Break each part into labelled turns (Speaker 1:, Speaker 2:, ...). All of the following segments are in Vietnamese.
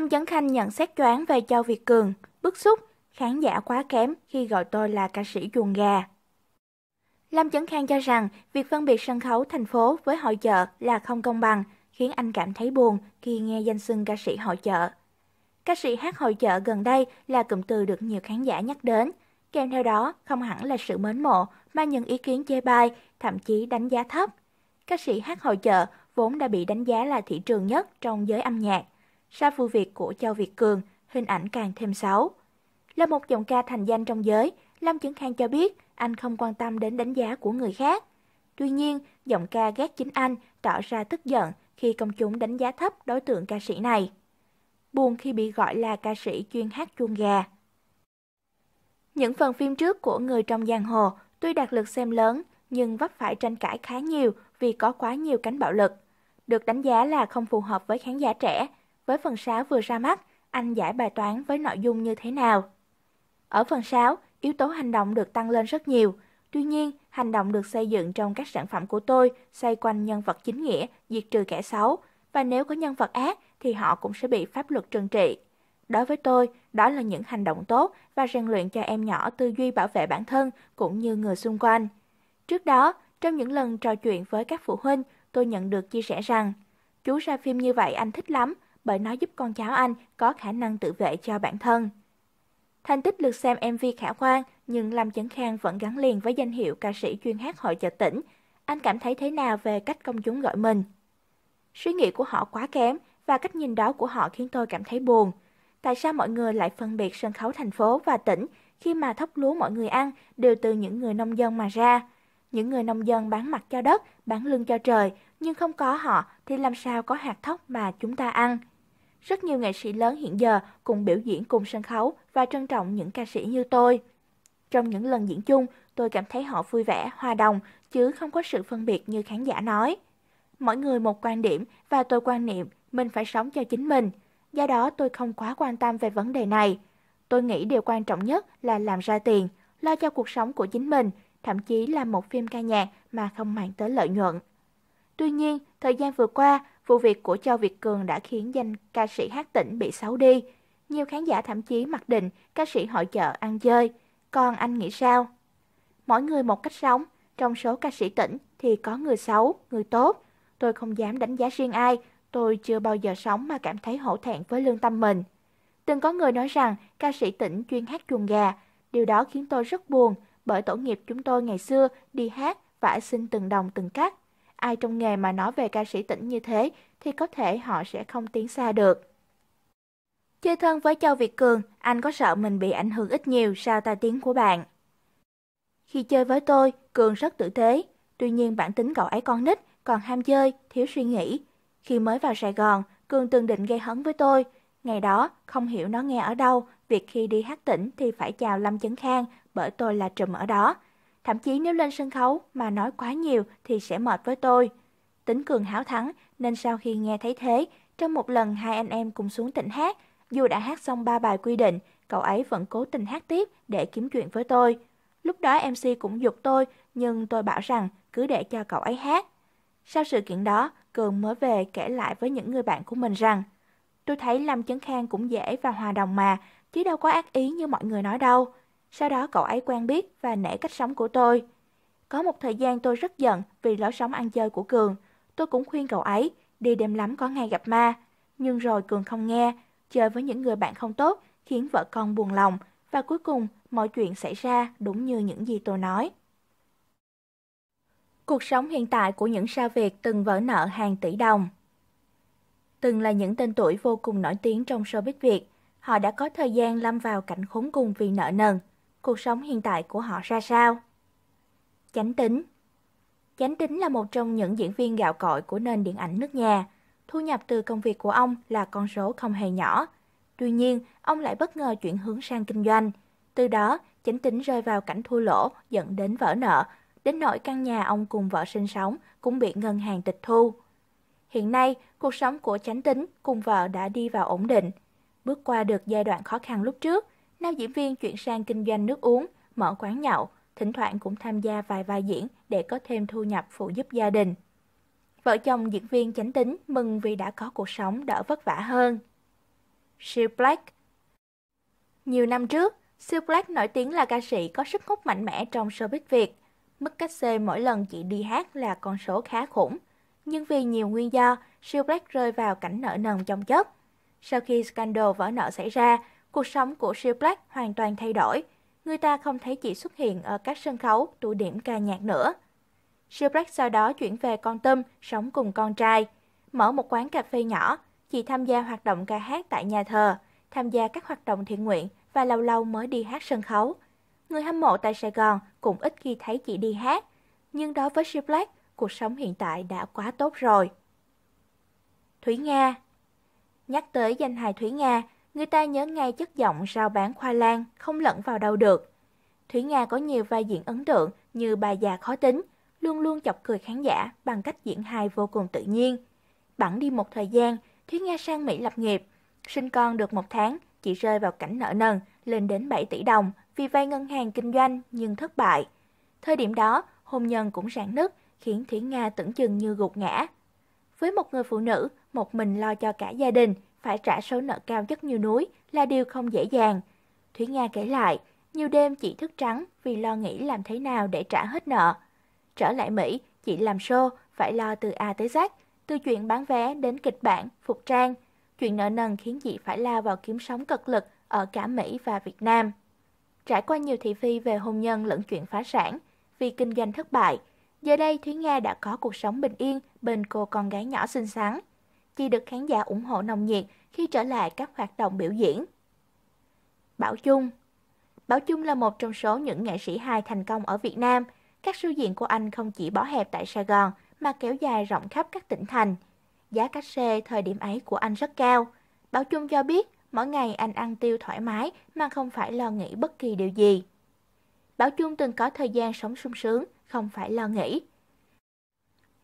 Speaker 1: Lâm Chấn Khanh nhận xét choáng về Châu Việt Cường, bức xúc, khán giả quá kém khi gọi tôi là ca sĩ chuồng gà. Lâm Chấn Khang cho rằng việc phân biệt sân khấu thành phố với hội chợ là không công bằng, khiến anh cảm thấy buồn khi nghe danh xưng ca sĩ hội chợ. Ca sĩ hát hội chợ gần đây là cụm từ được nhiều khán giả nhắc đến, kèm theo đó không hẳn là sự mến mộ mà những ý kiến chê bai, thậm chí đánh giá thấp. Ca sĩ hát hội chợ vốn đã bị đánh giá là thị trường nhất trong giới âm nhạc. Sau vụ việc của Châu Việt Cường, hình ảnh càng thêm xấu. Là một giọng ca thành danh trong giới, Lâm chứng Khang cho biết anh không quan tâm đến đánh giá của người khác. Tuy nhiên, giọng ca ghét chính anh tỏ ra tức giận khi công chúng đánh giá thấp đối tượng ca sĩ này. Buồn khi bị gọi là ca sĩ chuyên hát chuông gà. Những phần phim trước của người trong giang hồ tuy đạt lực xem lớn nhưng vấp phải tranh cãi khá nhiều vì có quá nhiều cánh bạo lực. Được đánh giá là không phù hợp với khán giả trẻ với phần 6 vừa ra mắt, anh giải bài toán với nội dung như thế nào? Ở phần 6, yếu tố hành động được tăng lên rất nhiều. Tuy nhiên, hành động được xây dựng trong các sản phẩm của tôi xoay quanh nhân vật chính nghĩa, diệt trừ kẻ xấu. Và nếu có nhân vật ác thì họ cũng sẽ bị pháp luật trừng trị. Đối với tôi, đó là những hành động tốt và rèn luyện cho em nhỏ tư duy bảo vệ bản thân cũng như người xung quanh. Trước đó, trong những lần trò chuyện với các phụ huynh, tôi nhận được chia sẻ rằng Chú ra phim như vậy anh thích lắm, bởi nó giúp con cháu anh có khả năng tự vệ cho bản thân. Thành tích được xem MV khả quan, nhưng Lâm Chấn Khang vẫn gắn liền với danh hiệu ca sĩ chuyên hát hội chợ tỉnh. Anh cảm thấy thế nào về cách công chúng gọi mình? Suy nghĩ của họ quá kém và cách nhìn đó của họ khiến tôi cảm thấy buồn. Tại sao mọi người lại phân biệt sân khấu thành phố và tỉnh khi mà thóc lúa mọi người ăn đều từ những người nông dân mà ra? Những người nông dân bán mặt cho đất, bán lưng cho trời nhưng không có họ thì làm sao có hạt thóc mà chúng ta ăn. Rất nhiều nghệ sĩ lớn hiện giờ cùng biểu diễn cùng sân khấu và trân trọng những ca sĩ như tôi. Trong những lần diễn chung, tôi cảm thấy họ vui vẻ, hòa đồng, chứ không có sự phân biệt như khán giả nói. Mỗi người một quan điểm và tôi quan niệm mình phải sống cho chính mình. Do đó tôi không quá quan tâm về vấn đề này. Tôi nghĩ điều quan trọng nhất là làm ra tiền, lo cho cuộc sống của chính mình, thậm chí là một phim ca nhạc mà không mang tới lợi nhuận. Tuy nhiên, thời gian vừa qua, vụ việc của Châu Việt Cường đã khiến danh ca sĩ hát tỉnh bị xấu đi. Nhiều khán giả thậm chí mặc định ca sĩ hội chợ ăn chơi. Còn anh nghĩ sao? Mỗi người một cách sống, trong số ca sĩ tỉnh thì có người xấu, người tốt. Tôi không dám đánh giá riêng ai, tôi chưa bao giờ sống mà cảm thấy hổ thẹn với lương tâm mình. Từng có người nói rằng ca sĩ tỉnh chuyên hát chuồng gà, điều đó khiến tôi rất buồn bởi tổ nghiệp chúng tôi ngày xưa đi hát phải xin từng đồng từng cắt ai trong nghề mà nói về ca sĩ tỉnh như thế thì có thể họ sẽ không tiến xa được. Chơi thân với Châu Việt Cường, anh có sợ mình bị ảnh hưởng ít nhiều sau tai tiếng của bạn? Khi chơi với tôi, Cường rất tử tế. Tuy nhiên bản tính cậu ấy con nít, còn ham chơi, thiếu suy nghĩ. Khi mới vào Sài Gòn, Cường từng định gây hấn với tôi. Ngày đó, không hiểu nó nghe ở đâu, việc khi đi hát tỉnh thì phải chào Lâm Chấn Khang bởi tôi là trùm ở đó. Thậm chí nếu lên sân khấu mà nói quá nhiều thì sẽ mệt với tôi. Tính Cường háo thắng nên sau khi nghe thấy thế, trong một lần hai anh em cùng xuống tỉnh hát, dù đã hát xong ba bài quy định, cậu ấy vẫn cố tình hát tiếp để kiếm chuyện với tôi. Lúc đó MC cũng giục tôi, nhưng tôi bảo rằng cứ để cho cậu ấy hát. Sau sự kiện đó, Cường mới về kể lại với những người bạn của mình rằng Tôi thấy Lâm Chấn Khang cũng dễ và hòa đồng mà, chứ đâu có ác ý như mọi người nói đâu. Sau đó cậu ấy quen biết và nể cách sống của tôi. Có một thời gian tôi rất giận vì lối sống ăn chơi của Cường. Tôi cũng khuyên cậu ấy, đi đêm lắm có ngày gặp ma. Nhưng rồi Cường không nghe, chơi với những người bạn không tốt khiến vợ con buồn lòng và cuối cùng mọi chuyện xảy ra đúng như những gì tôi nói. Cuộc sống hiện tại của những sao Việt từng vỡ nợ hàng tỷ đồng Từng là những tên tuổi vô cùng nổi tiếng trong showbiz Việt, họ đã có thời gian lâm vào cảnh khốn cùng vì nợ nần cuộc sống hiện tại của họ ra sao. Chánh tính Chánh tính là một trong những diễn viên gạo cội của nền điện ảnh nước nhà. Thu nhập từ công việc của ông là con số không hề nhỏ. Tuy nhiên, ông lại bất ngờ chuyển hướng sang kinh doanh. Từ đó, chánh tính rơi vào cảnh thua lỗ dẫn đến vỡ nợ, đến nỗi căn nhà ông cùng vợ sinh sống cũng bị ngân hàng tịch thu. Hiện nay, cuộc sống của chánh tính cùng vợ đã đi vào ổn định. Bước qua được giai đoạn khó khăn lúc trước – Nam diễn viên chuyển sang kinh doanh nước uống, mở quán nhậu, thỉnh thoảng cũng tham gia vài vai diễn để có thêm thu nhập phụ giúp gia đình. Vợ chồng diễn viên chánh tính mừng vì đã có cuộc sống đỡ vất vả hơn. Sue Black Nhiều năm trước, Sue Black nổi tiếng là ca sĩ có sức hút mạnh mẽ trong showbiz Việt. Mức cách xê mỗi lần chị đi hát là con số khá khủng. Nhưng vì nhiều nguyên do, Sue Black rơi vào cảnh nợ nần trong chất. Sau khi scandal vỡ nợ xảy ra, cuộc sống của siêu Black hoàn toàn thay đổi. Người ta không thấy chị xuất hiện ở các sân khấu, tụ điểm ca nhạc nữa. Siêu Black sau đó chuyển về Con Tâm, sống cùng con trai. Mở một quán cà phê nhỏ, chị tham gia hoạt động ca hát tại nhà thờ, tham gia các hoạt động thiện nguyện và lâu lâu mới đi hát sân khấu. Người hâm mộ tại Sài Gòn cũng ít khi thấy chị đi hát. Nhưng đối với Siêu Black, cuộc sống hiện tại đã quá tốt rồi. Thúy Nga Nhắc tới danh hài Thúy Nga, Người ta nhớ ngay chất giọng rao bán khoai lang, không lẫn vào đâu được. Thủy Nga có nhiều vai diễn ấn tượng như bà già khó tính, luôn luôn chọc cười khán giả bằng cách diễn hài vô cùng tự nhiên. Bẵng đi một thời gian, Thúy Nga sang Mỹ lập nghiệp. Sinh con được một tháng, chị rơi vào cảnh nợ nần lên đến 7 tỷ đồng vì vay ngân hàng kinh doanh nhưng thất bại. Thời điểm đó, hôn nhân cũng rạn nứt khiến Thúy Nga tưởng chừng như gục ngã. Với một người phụ nữ, một mình lo cho cả gia đình – phải trả số nợ cao rất nhiều núi là điều không dễ dàng. Thúy Nga kể lại, nhiều đêm chị thức trắng vì lo nghĩ làm thế nào để trả hết nợ. Trở lại Mỹ, chị làm show, phải lo từ A tới Z, từ chuyện bán vé đến kịch bản, phục trang. Chuyện nợ nần khiến chị phải lao vào kiếm sống cực lực ở cả Mỹ và Việt Nam. Trải qua nhiều thị phi về hôn nhân lẫn chuyện phá sản, vì kinh doanh thất bại, giờ đây Thúy Nga đã có cuộc sống bình yên bên cô con gái nhỏ xinh xắn chị được khán giả ủng hộ nồng nhiệt khi trở lại các hoạt động biểu diễn. Bảo Chung Bảo Chung là một trong số những nghệ sĩ hài thành công ở Việt Nam. Các sưu diện của anh không chỉ bó hẹp tại Sài Gòn mà kéo dài rộng khắp các tỉnh thành. Giá cách xê thời điểm ấy của anh rất cao. Bảo Chung cho biết mỗi ngày anh ăn tiêu thoải mái mà không phải lo nghĩ bất kỳ điều gì. Bảo Chung từng có thời gian sống sung sướng, không phải lo nghĩ.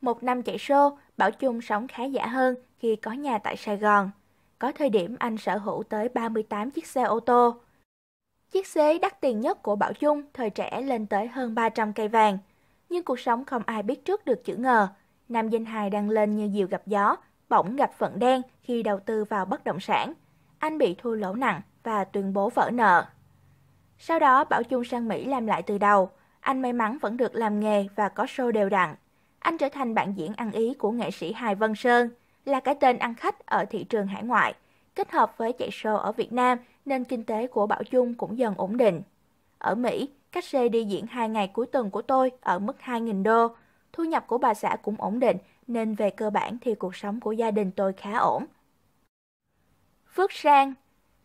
Speaker 1: Một năm chạy show, Bảo Trung sống khá giả hơn khi có nhà tại Sài Gòn. Có thời điểm anh sở hữu tới 38 chiếc xe ô tô. Chiếc xế đắt tiền nhất của Bảo Trung thời trẻ lên tới hơn 300 cây vàng. Nhưng cuộc sống không ai biết trước được chữ ngờ. Nam danh hài đang lên như diều gặp gió, bỗng gặp vận đen khi đầu tư vào bất động sản. Anh bị thua lỗ nặng và tuyên bố vỡ nợ. Sau đó Bảo Trung sang Mỹ làm lại từ đầu. Anh may mắn vẫn được làm nghề và có show đều đặn anh trở thành bạn diễn ăn ý của nghệ sĩ hài Vân Sơn, là cái tên ăn khách ở thị trường hải ngoại. Kết hợp với chạy show ở Việt Nam nên kinh tế của Bảo Dung cũng dần ổn định. Ở Mỹ, cách xe đi diễn 2 ngày cuối tuần của tôi ở mức 2.000 đô. Thu nhập của bà xã cũng ổn định nên về cơ bản thì cuộc sống của gia đình tôi khá ổn. Phước Sang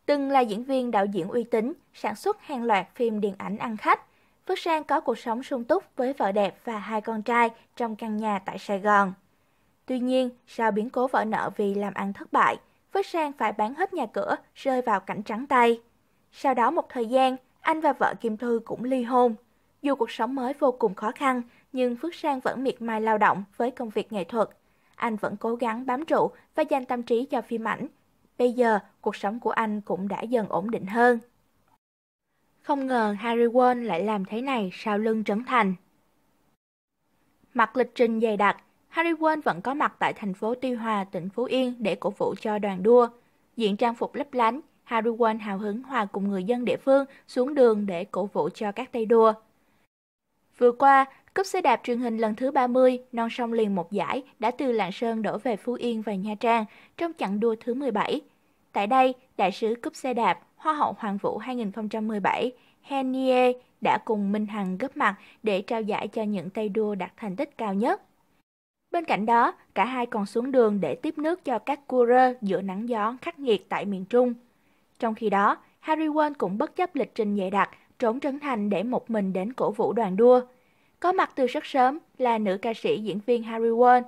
Speaker 1: Từng là diễn viên đạo diễn uy tín, sản xuất hàng loạt phim điện ảnh ăn khách. Phước sang có cuộc sống sung túc với vợ đẹp và hai con trai trong căn nhà tại Sài Gòn. Tuy nhiên, sau biến cố vỡ nợ vì làm ăn thất bại, Phước Sang phải bán hết nhà cửa, rơi vào cảnh trắng tay. Sau đó một thời gian, anh và vợ Kim Thư cũng ly hôn. Dù cuộc sống mới vô cùng khó khăn, nhưng Phước Sang vẫn miệt mài lao động với công việc nghệ thuật. Anh vẫn cố gắng bám trụ và dành tâm trí cho phim ảnh. Bây giờ, cuộc sống của anh cũng đã dần ổn định hơn. Không ngờ Harry Won lại làm thế này sau lưng Trấn Thành. Mặc lịch trình dày đặc, Harry Won vẫn có mặt tại thành phố Tuy Hòa, tỉnh Phú Yên để cổ vũ cho đoàn đua. Diện trang phục lấp lánh, Harry Won hào hứng hòa cùng người dân địa phương xuống đường để cổ vũ cho các tay đua. Vừa qua, cúp xe đạp truyền hình lần thứ 30, non sông liền một giải đã từ Lạng Sơn đổ về Phú Yên và Nha Trang trong chặng đua thứ 17. Tại đây, đại sứ cúp xe đạp Hoa hậu Hoàng vũ 2017 Henie đã cùng Minh Hằng góp mặt để trao giải cho những tay đua đạt thành tích cao nhất. Bên cạnh đó, cả hai còn xuống đường để tiếp nước cho các cua rơ giữa nắng gió khắc nghiệt tại miền Trung. Trong khi đó, Harry Won cũng bất chấp lịch trình dày đặc, trốn Trấn Thành để một mình đến cổ vũ đoàn đua. Có mặt từ rất sớm là nữ ca sĩ diễn viên Harry Won.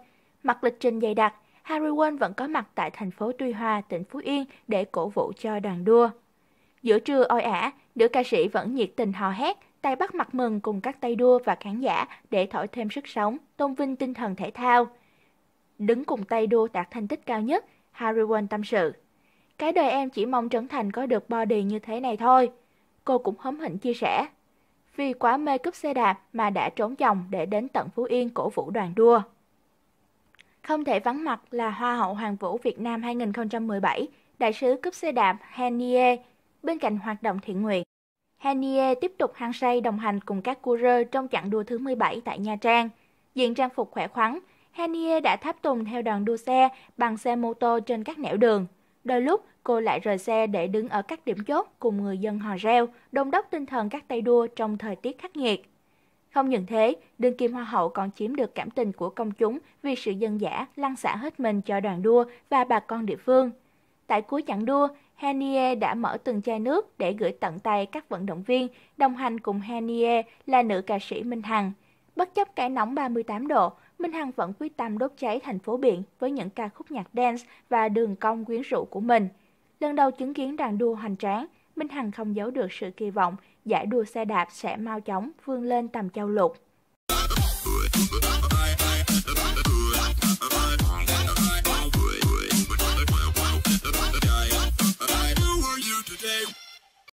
Speaker 1: Mặc lịch trình dày đặc, Harry Won vẫn có mặt tại thành phố Tuy Hòa, tỉnh Phú Yên để cổ vũ cho đoàn đua. Giữa trưa oi ả, nữ ca sĩ vẫn nhiệt tình hò hét, tay bắt mặt mừng cùng các tay đua và khán giả để thổi thêm sức sống, tôn vinh tinh thần thể thao. Đứng cùng tay đua đạt thành tích cao nhất, Harry Won tâm sự. Cái đời em chỉ mong Trấn Thành có được body như thế này thôi. Cô cũng hóm hỉnh chia sẻ. Vì quá mê cúp xe đạp mà đã trốn dòng để đến tận Phú Yên cổ vũ đoàn đua. Không thể vắng mặt là Hoa hậu Hoàng vũ Việt Nam 2017, đại sứ cúp xe đạp Henie, bên cạnh hoạt động thiện nguyện. Henie tiếp tục hăng say đồng hành cùng các cua rơ trong chặng đua thứ 17 tại Nha Trang. Diện trang phục khỏe khoắn, Henie đã tháp tùng theo đoàn đua xe bằng xe mô tô trên các nẻo đường. Đôi lúc, cô lại rời xe để đứng ở các điểm chốt cùng người dân hò reo, đông đốc tinh thần các tay đua trong thời tiết khắc nghiệt. Không những thế, đương kim hoa hậu còn chiếm được cảm tình của công chúng vì sự dân giả, lăn xả hết mình cho đoàn đua và bà con địa phương. Tại cuối chặng đua, hanie đã mở từng chai nước để gửi tận tay các vận động viên, đồng hành cùng hanie là nữ ca sĩ Minh Hằng. Bất chấp cái nóng 38 độ, Minh Hằng vẫn quyết tâm đốt cháy thành phố biển với những ca khúc nhạc dance và đường cong quyến rũ của mình. Lần đầu chứng kiến đoàn đua hoành tráng, Minh Hằng không giấu được sự kỳ vọng giải đua xe đạp sẽ mau chóng vươn lên tầm châu lục.